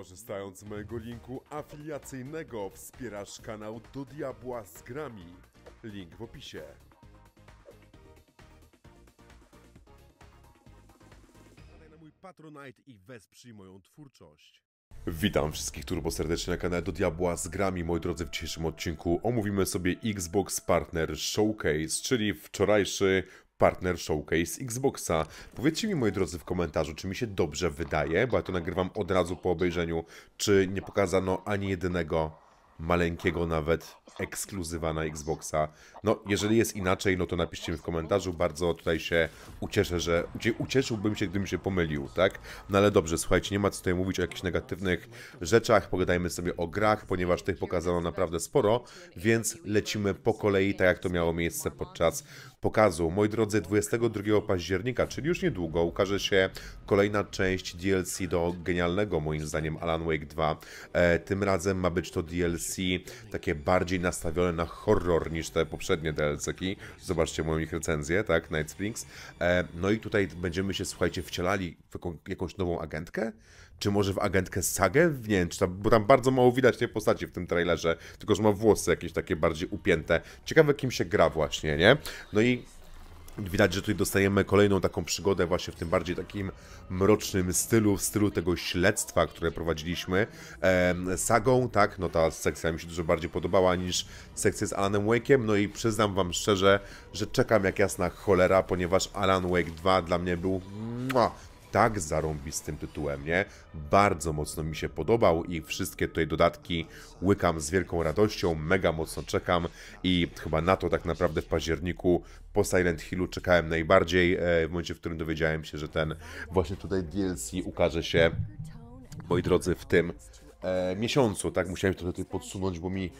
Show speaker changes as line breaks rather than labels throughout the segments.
Korzystając z mojego linku afiliacyjnego wspierasz kanał Do Diabła z grami. Link w opisie. Wpadaj na mój Patronite i wesprzyj moją twórczość. Witam wszystkich turbo serdecznie na kanale Do Diabła z grami. Moi drodzy, w dzisiejszym odcinku omówimy sobie Xbox Partner Showcase, czyli wczorajszy Partner Showcase Xboxa. Powiedzcie mi, moi drodzy, w komentarzu, czy mi się dobrze wydaje, bo ja to nagrywam od razu po obejrzeniu, czy nie pokazano ani jednego maleńkiego nawet ekskluzywa na Xboxa. No, jeżeli jest inaczej, no to napiszcie mi w komentarzu. Bardzo tutaj się ucieszę, że ucieszyłbym się, gdybym się pomylił, tak? No ale dobrze, słuchajcie, nie ma co tutaj mówić o jakichś negatywnych rzeczach. Pogadajmy sobie o grach, ponieważ tych pokazano naprawdę sporo, więc lecimy po kolei, tak jak to miało miejsce podczas pokazu. Moi drodzy, 22 października, czyli już niedługo, ukaże się kolejna część DLC do genialnego, moim zdaniem, Alan Wake 2. E, tym razem ma być to DLC takie bardziej nastawione na horror niż te poprzednie DLC-ki. Zobaczcie moją ich recenzję, tak, Night Springs. E, no i tutaj będziemy się, słuchajcie, wcielali w jakąś nową agentkę? Czy może w agentkę Sagę? Nie wiem, tam, bo tam bardzo mało widać tej postaci w tym trailerze, tylko że ma włosy jakieś takie bardziej upięte. Ciekawe, kim się gra właśnie, nie? No i Widać, że tutaj dostajemy kolejną taką przygodę właśnie w tym bardziej takim mrocznym stylu, w stylu tego śledztwa, które prowadziliśmy e, sagą, tak? No ta sekcja mi się dużo bardziej podobała niż sekcja z Alanem Wake'em, no i przyznam Wam szczerze, że czekam jak jasna cholera, ponieważ Alan Wake 2 dla mnie był tak zarąbistym tytułem, nie? Bardzo mocno mi się podobał i wszystkie tutaj dodatki łykam z wielką radością, mega mocno czekam i chyba na to tak naprawdę w październiku po Silent Hillu czekałem najbardziej, e, w momencie, w którym dowiedziałem się, że ten właśnie tutaj DLC ukaże się, moi drodzy, w tym e, miesiącu, tak? Musiałem to tutaj podsunąć, bo mi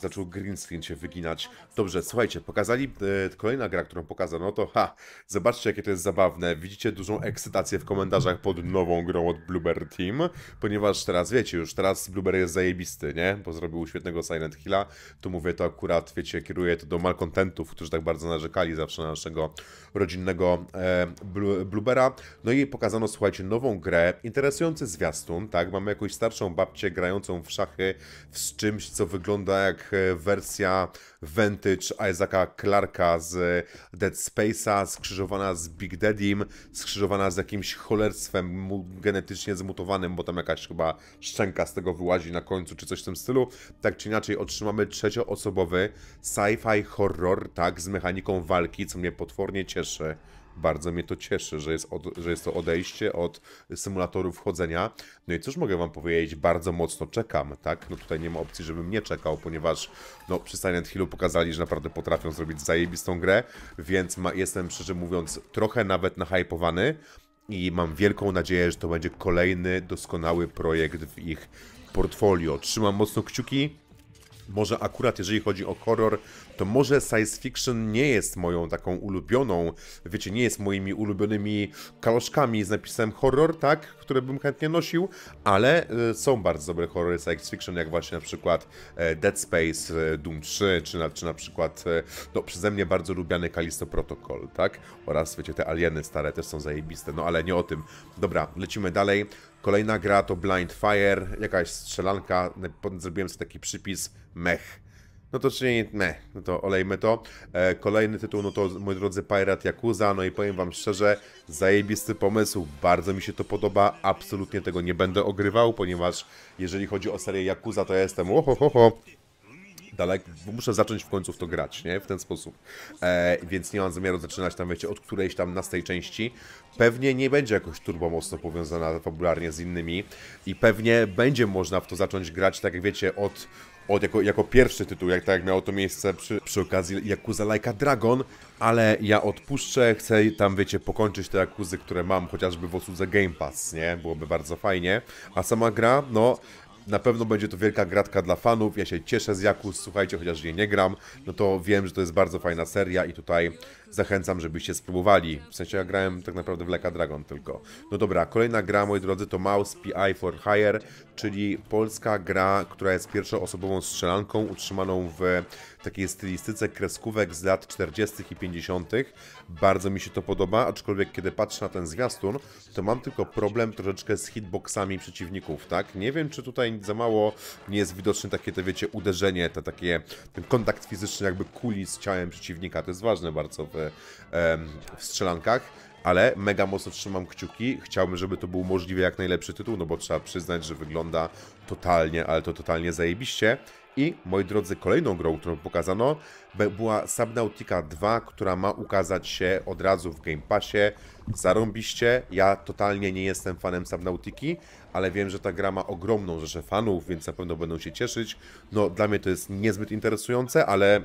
zaczął green screen się wyginać. Dobrze, słuchajcie, pokazali e, kolejna gra, którą pokazano, to ha, zobaczcie jakie to jest zabawne. Widzicie dużą ekscytację w komentarzach pod nową grą od Blueber Team, ponieważ teraz, wiecie już, teraz Blueber jest zajebisty, nie? Bo zrobił świetnego Silent Hilla, tu mówię to akurat, wiecie, kieruję to do malkontentów, którzy tak bardzo narzekali zawsze na naszego rodzinnego e, Bluebera. No i pokazano, słuchajcie, nową grę, interesujący zwiastun, tak? Mamy jakąś starszą babcię, grającą w szachy z czymś, co wygląda jak e, wersja vintage Isaaca Clarka z e, Dead Space'a, skrzyżowana z Big Daddy'm, skrzyżowana z jakimś cholerstwem genetycznie zmutowanym, bo tam jakaś chyba szczęka z tego wyłazi na końcu, czy coś w tym stylu. Tak czy inaczej otrzymamy trzecioosobowy sci-fi horror, tak, z mechaniką walki, co mnie potwornie cieszy. Bardzo mnie to cieszy, że jest, od, że jest to odejście od symulatorów chodzenia. No i cóż mogę Wam powiedzieć, bardzo mocno czekam, tak? No tutaj nie ma opcji, żebym nie czekał, ponieważ no, przy Silent Hillu pokazali, że naprawdę potrafią zrobić zajebistą grę, więc ma, jestem szczerze mówiąc trochę nawet nahypowany i mam wielką nadzieję, że to będzie kolejny doskonały projekt w ich portfolio. Trzymam mocno kciuki może akurat jeżeli chodzi o horror, to może science fiction nie jest moją taką ulubioną, wiecie, nie jest moimi ulubionymi kaloszkami z napisem horror, tak, które bym chętnie nosił, ale e, są bardzo dobre horrory science fiction, jak właśnie na przykład e, Dead Space, e, Doom 3, czy na, czy na przykład no, przeze mnie bardzo lubiany Kalisto Protocol, tak, oraz wiecie, te alieny stare też są zajebiste, no ale nie o tym. Dobra, lecimy dalej. Kolejna gra to Blind Fire, jakaś strzelanka, zrobiłem sobie taki przypis mech. No to nie, ne, no to olejmy to. E, kolejny tytuł, no to moi drodzy Pirate Yakuza, no i powiem wam szczerze, zajebisty pomysł, bardzo mi się to podoba, absolutnie tego nie będę ogrywał, ponieważ jeżeli chodzi o serię Yakuza, to ja jestem ohohoho, muszę zacząć w końcu w to grać, nie? W ten sposób. E, więc nie mam zamiaru zaczynać tam, wiecie, od którejś tam nastej części. Pewnie nie będzie jakoś turbo mocno powiązana fabularnie z innymi i pewnie będzie można w to zacząć grać, tak jak wiecie, od od jako, jako pierwszy tytuł, jak tak jak miało to miejsce przy, przy okazji Yakuza Laika Dragon, ale ja odpuszczę, chcę tam, wiecie, pokończyć te Jakuzy, które mam chociażby w osłudze Game Pass, nie? Byłoby bardzo fajnie. A sama gra, no, na pewno będzie to wielka gratka dla fanów. Ja się cieszę z Jakus, słuchajcie, chociaż jej nie gram, no to wiem, że to jest bardzo fajna seria i tutaj zachęcam, żebyście spróbowali. W sensie ja grałem tak naprawdę w Leka Dragon tylko. No dobra, kolejna gra, moi drodzy, to Mouse PI for Hire, czyli polska gra, która jest pierwszoosobową strzelanką utrzymaną w takiej stylistyce kreskówek z lat 40. i 50. Bardzo mi się to podoba, aczkolwiek kiedy patrzę na ten zwiastun, to mam tylko problem troszeczkę z hitboxami przeciwników, tak? Nie wiem, czy tutaj za mało nie jest widoczne takie, to wiecie, uderzenie, to takie, ten kontakt fizyczny jakby kuli z ciałem przeciwnika, to jest ważne bardzo w E, w, strzelankach, ale mega mocno trzymam kciuki. Chciałbym, żeby to był możliwie jak najlepszy tytuł, no bo trzeba przyznać, że wygląda totalnie, ale to totalnie zajebiście. I, moi drodzy, kolejną grą, którą pokazano, była Subnautica 2, która ma ukazać się od razu w Game Passie. Zarąbiście, ja totalnie nie jestem fanem Subnautiki, ale wiem, że ta gra ma ogromną rzeszę fanów, więc na pewno będą się cieszyć. No, dla mnie to jest niezbyt interesujące, ale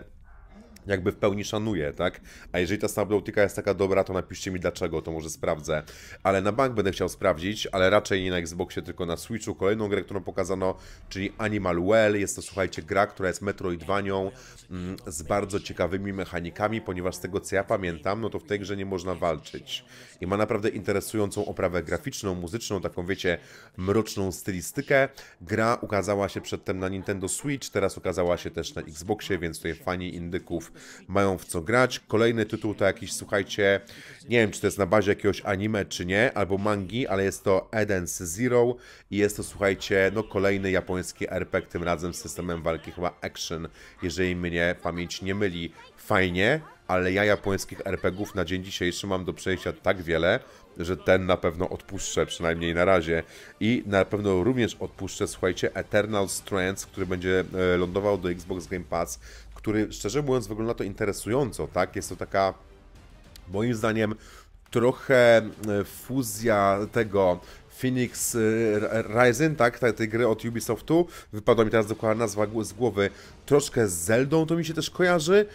jakby w pełni szanuję, tak? A jeżeli ta Subnautica jest taka dobra, to napiszcie mi dlaczego, to może sprawdzę. Ale na bank będę chciał sprawdzić, ale raczej nie na Xboxie, tylko na Switchu. Kolejną grę, którą pokazano, czyli Animal Well. Jest to, słuchajcie, gra, która jest metroidvanią mm, z bardzo ciekawymi mechanikami, ponieważ z tego, co ja pamiętam, no to w tej grze nie można walczyć. I ma naprawdę interesującą oprawę graficzną, muzyczną, taką, wiecie, mroczną stylistykę. Gra ukazała się przedtem na Nintendo Switch, teraz ukazała się też na Xboxie, więc tutaj fani indyków mają w co grać. Kolejny tytuł to jakiś, słuchajcie, nie wiem czy to jest na bazie jakiegoś anime czy nie, albo mangi, ale jest to Eden's Zero i jest to, słuchajcie, no kolejny japoński RPG, tym razem z systemem walki chyba Action, jeżeli mnie pamięć nie myli. Fajnie ale ja japońskich RPGów na dzień dzisiejszy mam do przejścia tak wiele, że ten na pewno odpuszczę, przynajmniej na razie. I na pewno również odpuszczę, słuchajcie, Eternal Strands, który będzie e, lądował do Xbox Game Pass, który szczerze mówiąc wygląda to interesująco, tak? Jest to taka, moim zdaniem, trochę e, fuzja tego Phoenix e, Rising, tak, tej gry od Ubisoftu, wypadła mi teraz dokładna nazwa z głowy, troszkę z Zeldą to mi się też kojarzy,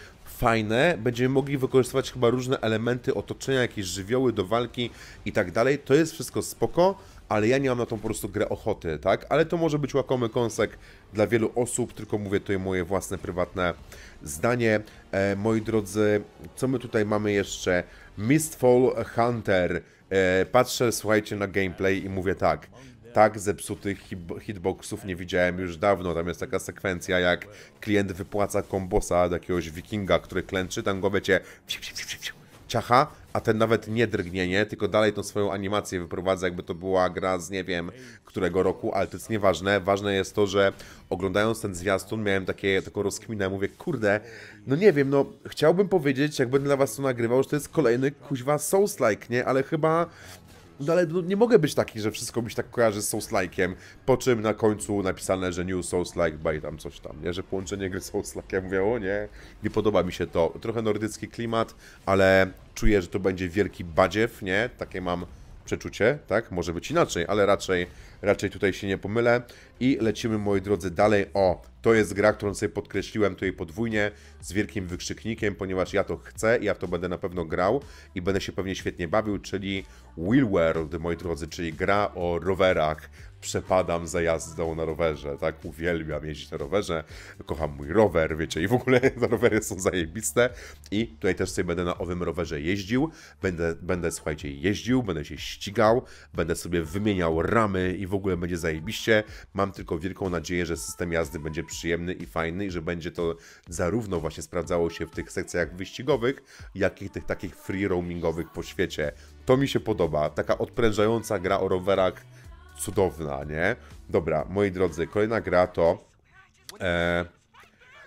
fajne, będziemy mogli wykorzystywać chyba różne elementy otoczenia, jakieś żywioły do walki i tak dalej. To jest wszystko spoko, ale ja nie mam na tą po prostu grę ochoty, tak? Ale to może być łakomy kąsek dla wielu osób, tylko mówię tutaj moje własne, prywatne zdanie. E, moi drodzy, co my tutaj mamy jeszcze? Mistfall Hunter. E, patrzę, słuchajcie, na gameplay i mówię tak tak zepsutych hitboxów nie widziałem już dawno. Tam jest taka sekwencja, jak klient wypłaca kombosa do jakiegoś wikinga, który klęczy, tam go wiecie, ciacha, a ten nawet nie drgnienie, tylko dalej tą swoją animację wyprowadza, jakby to była gra z nie wiem którego roku, ale to jest nieważne. Ważne jest to, że oglądając ten zwiastun miałem takie, taką rozkminę, mówię, kurde, no nie wiem, no chciałbym powiedzieć, jak będę dla was to nagrywał, że to jest kolejny kuźwa Souls-like, nie? Ale chyba no ale no, nie mogę być taki, że wszystko mi się tak kojarzy z Souls-like'iem, po czym na końcu napisane, że New Souls-like by tam coś tam, nie? Że połączenie gry Souls-like, ja mówię, o nie, nie podoba mi się to. Trochę nordycki klimat, ale czuję, że to będzie wielki badziew, nie? Takie mam przeczucie, tak? Może być inaczej, ale raczej, raczej tutaj się nie pomylę. I lecimy, moi drodzy, dalej. O, to jest gra, którą sobie podkreśliłem tutaj podwójnie z wielkim wykrzyknikiem, ponieważ ja to chcę, ja w to będę na pewno grał i będę się pewnie świetnie bawił, czyli Wheel World, moi drodzy, czyli gra o rowerach przepadam za jazdą na rowerze, tak? Uwielbiam jeździć na rowerze, kocham mój rower, wiecie, i w ogóle te rowery są zajebiste. I tutaj też sobie będę na owym rowerze jeździł, będę, będę słuchajcie, jeździł, będę się ścigał, będę sobie wymieniał ramy i w ogóle będzie zajebiście. Mam tylko wielką nadzieję, że system jazdy będzie przyjemny i fajny i że będzie to zarówno właśnie sprawdzało się w tych sekcjach wyścigowych, jak i tych takich free roamingowych po świecie. To mi się podoba, taka odprężająca gra o rowerach, cudowna, nie? Dobra, moi drodzy, kolejna gra to... E,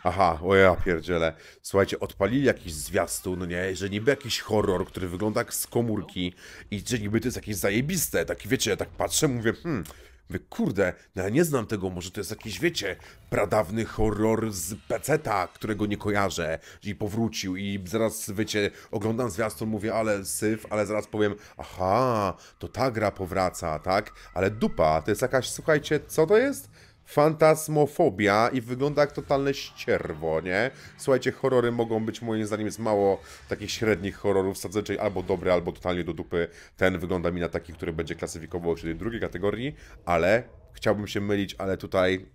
Aha, o ja pierdzielę. Słuchajcie, odpalili jakiś zwiastun, nie? Że niby jakiś horror, który wygląda jak z komórki i że niby to jest jakieś zajebiste. Tak wiecie, ja tak patrzę, mówię, hmm, Wy kurde, no ja nie znam tego, może to jest jakiś, wiecie, pradawny horror z peceta, którego nie kojarzę i powrócił i zaraz, wiecie, oglądam zwiastun, mówię, ale syf, ale zaraz powiem, aha, to ta gra powraca, tak? Ale dupa, to jest jakaś, słuchajcie, co to jest? fantasmofobia i wygląda jak totalne ścierwo, nie? Słuchajcie, horrory mogą być moim zdaniem jest mało takich średnich horrorów sadzeczej, albo dobre, albo totalnie do dupy. Ten wygląda mi na taki, który będzie klasyfikował się tej drugiej kategorii, ale chciałbym się mylić, ale tutaj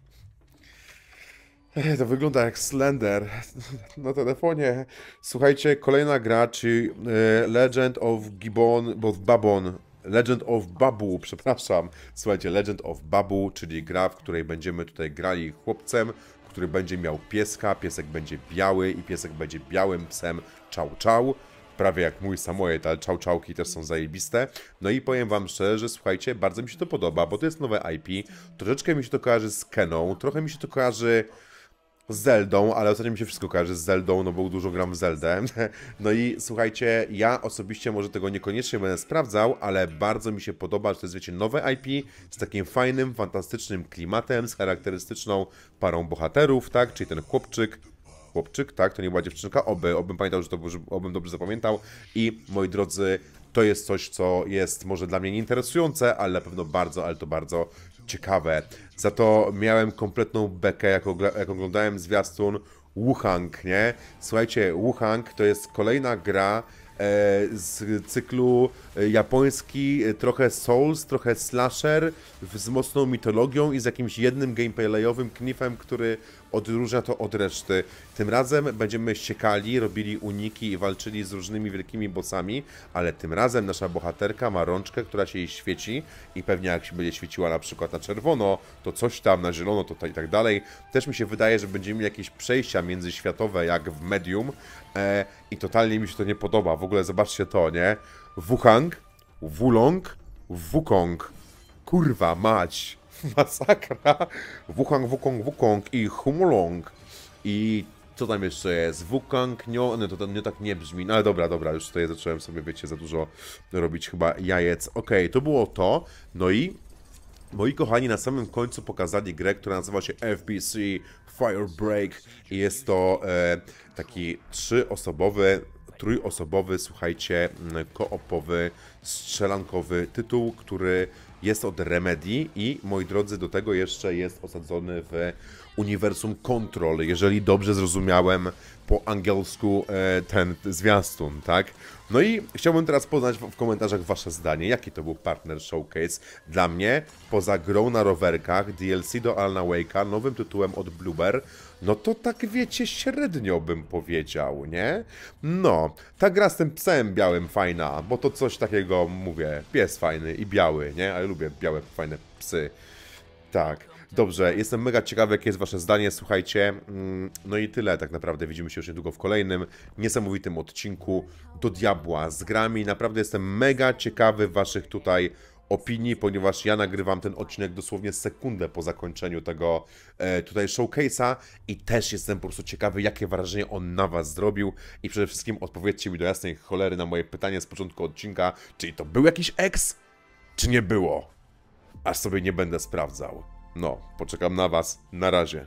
to wygląda jak Slender na telefonie. Słuchajcie, kolejna gra, czy e, Legend of Gibbon, bo Babon Legend of Babu, przepraszam. Słuchajcie, Legend of Babu, czyli gra, w której będziemy tutaj grali chłopcem, który będzie miał pieska, piesek będzie biały i piesek będzie białym psem czał czał. Prawie jak mój Samoyed, ale czał czałki też są zajebiste. No i powiem wam szczerze, że słuchajcie, bardzo mi się to podoba, bo to jest nowe IP. Troszeczkę mi się to kojarzy z Keną, trochę mi się to kojarzy z Zeldą, ale ostatnio mi się wszystko kojarzy z Zeldą, no bo dużo gram w Zeldę. No i słuchajcie, ja osobiście może tego niekoniecznie będę sprawdzał, ale bardzo mi się podoba, że to jest, wiecie, nowe IP z takim fajnym, fantastycznym klimatem, z charakterystyczną parą bohaterów, tak? Czyli ten chłopczyk, chłopczyk, tak? To nie była dziewczynka, oby, obym pamiętał, że to, obym dobrze zapamiętał. I moi drodzy, to jest coś, co jest może dla mnie nieinteresujące, ale na pewno bardzo, ale to bardzo ciekawe. Za to miałem kompletną bekę, jak, jak oglądałem zwiastun Wuhang, nie? Słuchajcie, Wuhang to jest kolejna gra e, z cyklu e, japoński, e, trochę Souls, trochę Slasher, z mocną mitologią i z jakimś jednym gameplayowym knifem, który odróżnia to od reszty. Tym razem będziemy ściekali, robili uniki i walczyli z różnymi wielkimi bossami, ale tym razem nasza bohaterka ma rączkę, która się jej świeci i pewnie jak się będzie świeciła na przykład na czerwono, to coś tam, na zielono, to i tak dalej. Też mi się wydaje, że będziemy mieli jakieś przejścia międzyświatowe, jak w Medium e, i totalnie mi się to nie podoba. W ogóle zobaczcie to, nie? Wuhang, Wulong, Wukong. Kurwa mać! masakra. Wukong, Wukong, Wukong i Humulong. I co tam jeszcze jest? Wukong, nio, no to, to nie tak nie brzmi. No ale dobra, dobra, już tutaj zacząłem sobie, wiecie, za dużo robić chyba jajec. Okej, okay, to było to. No i moi kochani, na samym końcu pokazali grę, która nazywa się FBC Firebreak. I jest to e, taki trzyosobowy trójosobowy, słuchajcie, mm, koopowy, strzelankowy tytuł, który jest od Remedy i moi drodzy, do tego jeszcze jest osadzony w uniwersum Control, jeżeli dobrze zrozumiałem po angielsku e, ten zwiastun, tak? No i chciałbym teraz poznać w komentarzach wasze zdanie, jaki to był partner showcase dla mnie, poza grą na rowerkach, DLC do Alna Wake'a, nowym tytułem od Bluber, no to tak wiecie, średnio bym powiedział, nie? No, ta gra z tym psem białym fajna, bo to coś takiego, mówię, pies fajny i biały, nie? Ale lubię białe, fajne psy. Tak. Dobrze, jestem mega ciekawy, jakie jest Wasze zdanie, słuchajcie. Mm, no i tyle tak naprawdę. Widzimy się już niedługo w kolejnym niesamowitym odcinku do diabła z grami. Naprawdę jestem mega ciekawy Waszych tutaj opinii, ponieważ ja nagrywam ten odcinek dosłownie sekundę po zakończeniu tego e, tutaj showcase'a i też jestem po prostu ciekawy, jakie wrażenie on na Was zrobił i przede wszystkim odpowiedzcie mi do jasnej cholery na moje pytanie z początku odcinka, czyli to był jakiś ex, czy nie było? Aż sobie nie będę sprawdzał. No, poczekam na Was. Na razie.